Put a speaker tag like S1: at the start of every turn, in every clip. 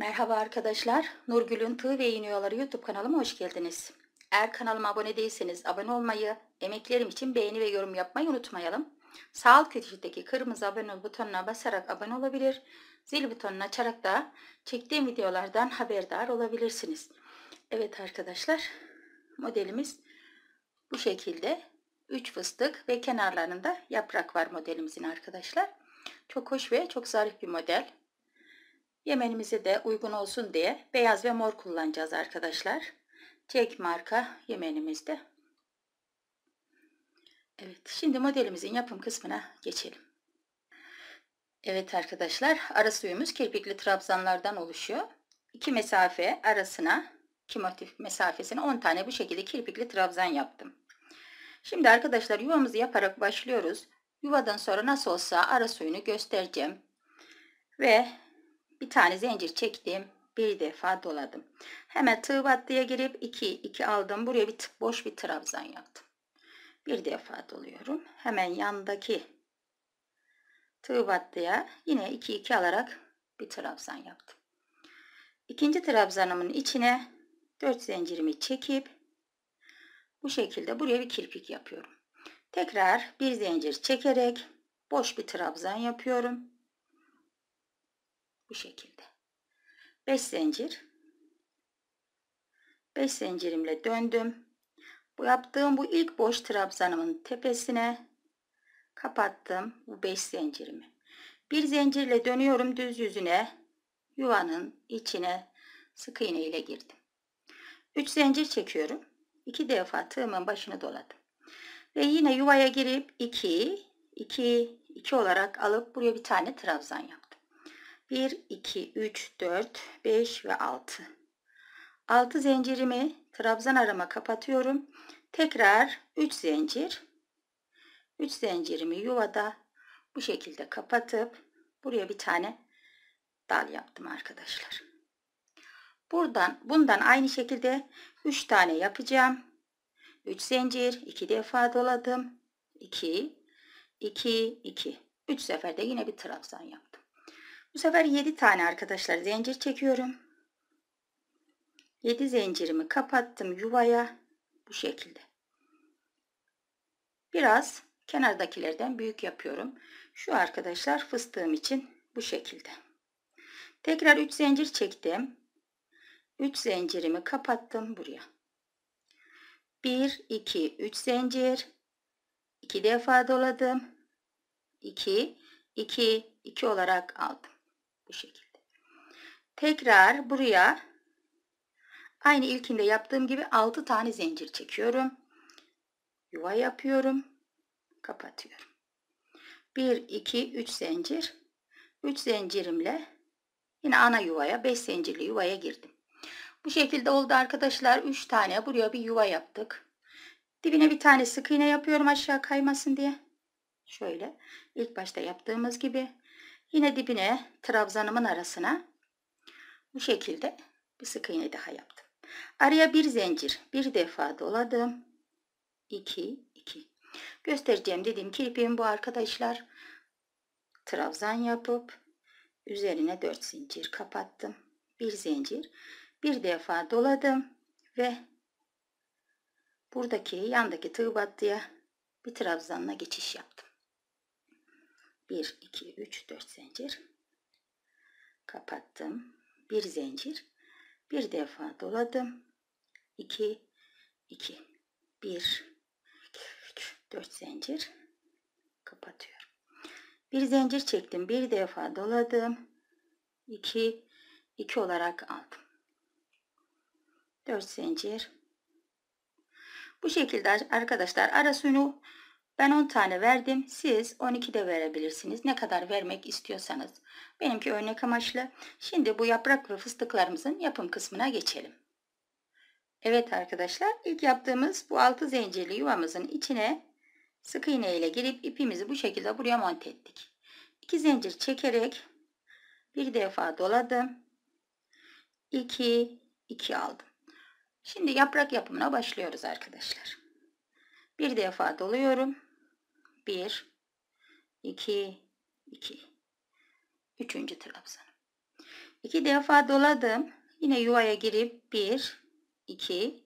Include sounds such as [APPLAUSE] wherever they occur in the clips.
S1: Merhaba arkadaşlar. Nurgül'ün Tığ ve İğniyorları YouTube kanalıma hoş geldiniz. Eğer kanalıma abone değilseniz abone olmayı, emeklerim için beğeni ve yorum yapmayı unutmayalım. Sağ alt köşedeki kırmızı abone butonuna basarak abone olabilir. Zil butonunu açarak da çektiğim videolardan haberdar olabilirsiniz. Evet arkadaşlar modelimiz bu şekilde. 3 fıstık ve kenarlarında yaprak var modelimizin arkadaşlar. Çok hoş ve çok zarif bir model. Yemenimize de uygun olsun diye beyaz ve mor kullanacağız arkadaşlar. Tek marka yemenimizde. Evet şimdi modelimizin yapım kısmına geçelim. Evet arkadaşlar ara suyumuz kirpikli trabzanlardan oluşuyor. İki mesafe arasına iki motif mesafesine 10 tane bu şekilde kirpikli trabzan yaptım. Şimdi arkadaşlar yuvamızı yaparak başlıyoruz. Yuvadan sonra nasıl olsa ara suyunu göstereceğim. Ve bir tane zincir çektim bir defa doladım hemen tığ battıya girip 2 2 aldım buraya bir tık boş bir trabzan yaptım bir defa doluyorum hemen yandaki tığ battıya yine 2 2 alarak bir trabzan yaptım ikinci trabzanımın içine 4 zincirimi çekip bu şekilde buraya bir kirpik yapıyorum tekrar bir zincir çekerek boş bir trabzan yapıyorum bu şekilde. 5 zincir. 5 zincirimle döndüm. Bu yaptığım bu ilk boş trabzanımın tepesine kapattım bu 5 zincirimi. Bir zincirle dönüyorum düz yüzüne yuvanın içine sık iğne ile girdim. 3 zincir çekiyorum. 2 defa tığımın başını doladım. Ve yine yuvaya girip 2 2 2 olarak alıp buraya bir tane trabzan yap. 1, 2, 3, 4, 5 ve 6. 6 zincirimi trabzan arama kapatıyorum. Tekrar 3 zincir. 3 zincirimi yuvada bu şekilde kapatıp buraya bir tane dal yaptım arkadaşlar. Buradan bundan aynı şekilde 3 tane yapacağım. 3 zincir 2 defa doladım. 2 2 2 3 seferde yine bir trabzan yaptım. Bu sefer 7 tane arkadaşlar zincir çekiyorum. 7 zincirimi kapattım yuvaya bu şekilde. Biraz kenardakilerden büyük yapıyorum. Şu arkadaşlar fıstığım için bu şekilde. Tekrar 3 zincir çektim. 3 zincirimi kapattım buraya. 1 2 3 zincir 2 defa doladım. 2 2 2 olarak aldım bu şekilde. Tekrar buraya aynı ilkinde yaptığım gibi 6 tane zincir çekiyorum. Yuva yapıyorum. Kapatıyorum. 1 2 3 zincir. 3 zincirimle yine ana yuvaya 5 zincirli yuvaya girdim. Bu şekilde oldu arkadaşlar. 3 tane buraya bir yuva yaptık. Dibine bir tane sık iğne yapıyorum aşağı kaymasın diye. Şöyle ilk başta yaptığımız gibi Yine dibine trabzanımın arasına bu şekilde bir sık iğne daha yaptım. Araya bir zincir bir defa doladım. 2 2 göstereceğim dedim ki ipim bu arkadaşlar. Trabzan yapıp üzerine 4 zincir kapattım. Bir zincir bir defa doladım ve buradaki yandaki tığ battıya bir trabzanla geçiş yaptım. 1 2 3 4 zincir kapattım bir zincir bir defa doladım 2 2 1 2 3 4 zincir kapatıyorum bir zincir çektim bir defa doladım 2 2 olarak aldım 4 zincir bu şekilde arkadaşlar arasını ben 10 tane verdim. Siz 12 de verebilirsiniz. Ne kadar vermek istiyorsanız. Benimki örnek amaçlı. Şimdi bu yaprak ve fıstıklarımızın yapım kısmına geçelim. Evet arkadaşlar ilk yaptığımız bu 6 zincirli yuvamızın içine sık iğne ile girip ipimizi bu şekilde buraya monte ettik. 2 zincir çekerek bir defa doladım. 2 2 aldım. Şimdi yaprak yapımına başlıyoruz arkadaşlar. Bir defa doluyorum. 1 2 2 Üçüncü trabzanım. İki defa doladım. Yine yuvaya girip 1 2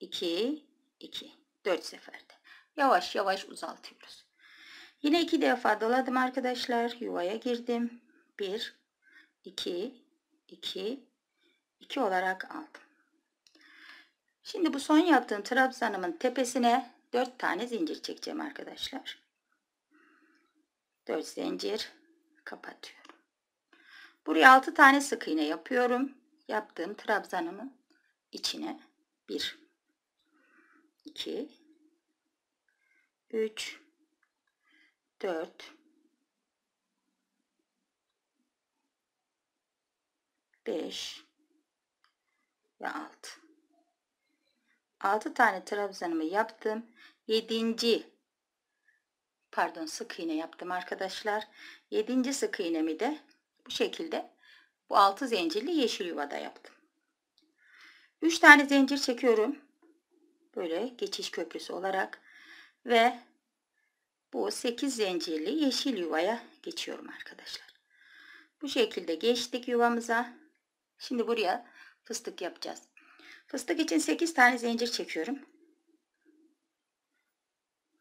S1: 2 2 4 seferde. Yavaş yavaş uzaltıyoruz. Yine iki defa doladım arkadaşlar. Yuvaya girdim. 1 2 2 2 olarak aldım. Şimdi bu son yaptığım trabzanımın tepesine 4 tane zincir çekeceğim arkadaşlar. 4 zincir kapatıyorum. Buraya 6 tane sık iğne yapıyorum. Yaptığım trabzanımın içine 1 2 3 4 5 ve 6 6 tane trabzanımı yaptım. 7. pardon sık iğne yaptım arkadaşlar. 7. sık iğnemi de bu şekilde bu 6 zincirli yeşil yuvada yaptım. 3 tane zincir çekiyorum. Böyle geçiş köprüsü olarak ve bu 8 zincirli yeşil yuvaya geçiyorum arkadaşlar. Bu şekilde geçtik yuvamıza. Şimdi buraya fıstık yapacağız. Fıstık için 8 tane zincir çekiyorum.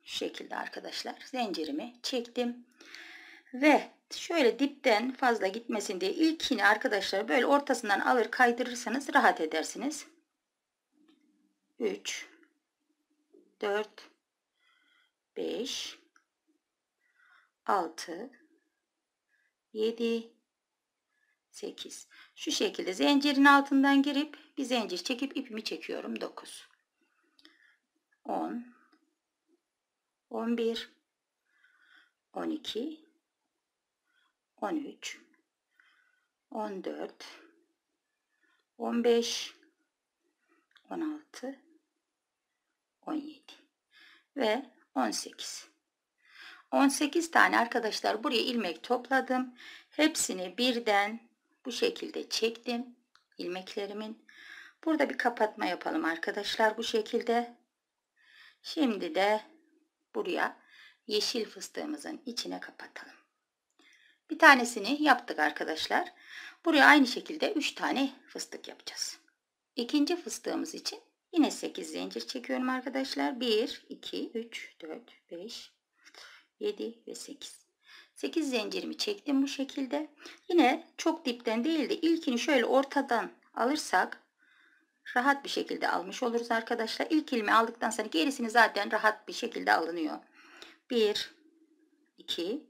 S1: Şu şekilde arkadaşlar zincirimi çektim. Ve şöyle dipten fazla gitmesin diye ilkini arkadaşlar böyle ortasından alır kaydırırsanız rahat edersiniz. 3 4 5 6 7 8. Şu şekilde zincirin altından girip bir zincir çekip ipimi çekiyorum. 9. 10 11 12 13 14 15 16 17 ve 18 18 tane arkadaşlar buraya ilmek topladım hepsini birden bu şekilde çektim ilmeklerimin. Burada bir kapatma yapalım arkadaşlar bu şekilde. Şimdi de buraya yeşil fıstığımızın içine kapatalım. Bir tanesini yaptık arkadaşlar. Buraya aynı şekilde 3 tane fıstık yapacağız. İkinci fıstığımız için yine 8 zincir çekiyorum arkadaşlar. 1, 2, 3, 4, 5, 7 ve 8. 8 zincirimi çektim bu şekilde. Yine çok dipten değil de ilkini şöyle ortadan alırsak rahat bir şekilde almış oluruz arkadaşlar. İlk ilmi aldıktan sonra gerisini zaten rahat bir şekilde alınıyor. 1 2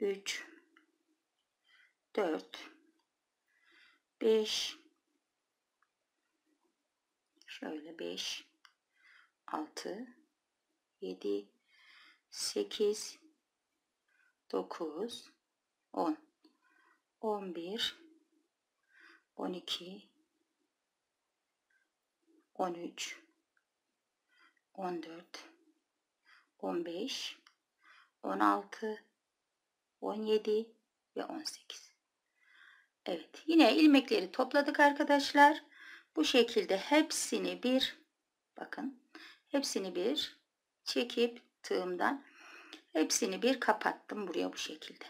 S1: 3 4 5 şöyle 5 6 7 8 9 10 11 12 13 14 15 16 17 ve 18 Evet yine ilmekleri topladık arkadaşlar bu şekilde hepsini bir bakın hepsini bir çekip tığımdan Hepsini bir kapattım buraya bu şekilde.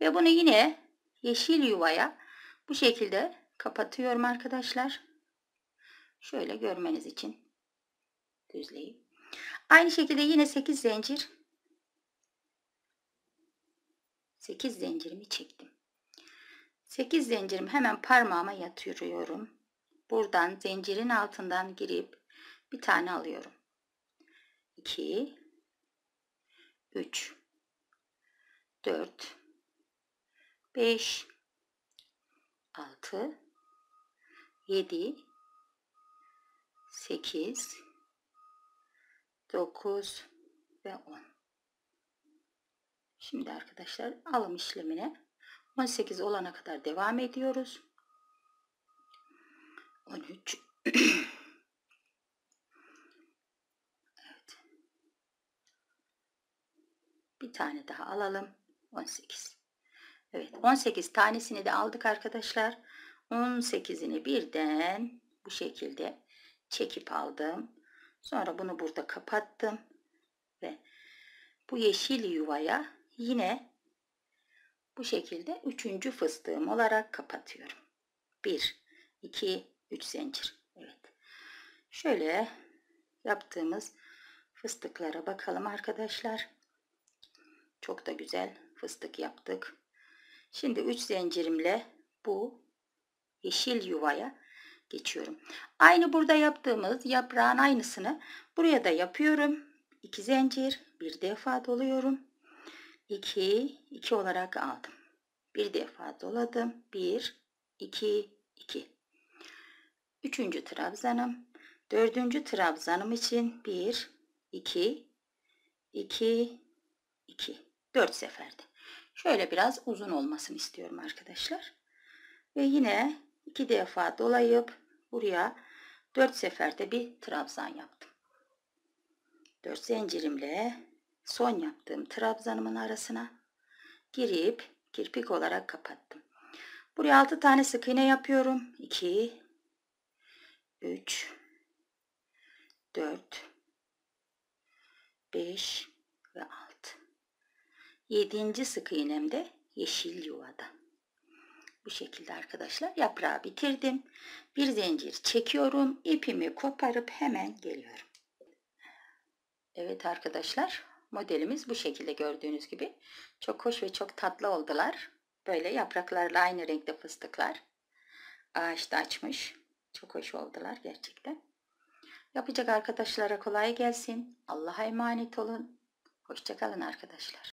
S1: Ve bunu yine yeşil yuvaya bu şekilde kapatıyorum arkadaşlar. Şöyle görmeniz için düzleyeyim. Aynı şekilde yine 8 zincir 8 zincirimi çektim. 8 zincirimi hemen parmağıma yatırıyorum. Buradan zincirin altından girip bir tane alıyorum. 2 3 4 5 6 7 8 9 ve 10 Şimdi arkadaşlar alım işlemine 18 olana kadar devam ediyoruz. 13 [CLEARS THROAT] Bir tane daha alalım. 18. Evet 18 tanesini de aldık arkadaşlar. 18'ini birden bu şekilde çekip aldım. Sonra bunu burada kapattım. Ve bu yeşil yuvaya yine bu şekilde üçüncü fıstığım olarak kapatıyorum. 1, 2, 3 zincir. Evet. Şöyle yaptığımız fıstıklara bakalım arkadaşlar. Çok da güzel fıstık yaptık. Şimdi 3 zincirimle bu yeşil yuvaya geçiyorum. Aynı burada yaptığımız yaprağın aynısını buraya da yapıyorum. 2 zincir bir defa doluyorum. 2 2 olarak aldım. Bir defa doladım. 1 2 2. Üçüncü trabzanım. Dördüncü trabzanım için 1 2 2 2. 4 seferde. Şöyle biraz uzun olmasını istiyorum arkadaşlar. Ve yine 2 defa dolayıp buraya 4 seferde bir trabzan yaptım. 4 zincirimle son yaptığım trabzanımın arasına girip kirpik olarak kapattım. Buraya 6 tane sık iğne yapıyorum. 2 3 4 5 ve 7. sık iğnemde yeşil yuvada. Bu şekilde arkadaşlar yaprağı bitirdim. Bir zincir çekiyorum. ipimi koparıp hemen geliyorum. Evet arkadaşlar modelimiz bu şekilde gördüğünüz gibi. Çok hoş ve çok tatlı oldular. Böyle yapraklarla aynı renkte fıstıklar. Ağaçta açmış. Çok hoş oldular gerçekten. Yapacak arkadaşlara kolay gelsin. Allah'a emanet olun. Hoşçakalın arkadaşlar.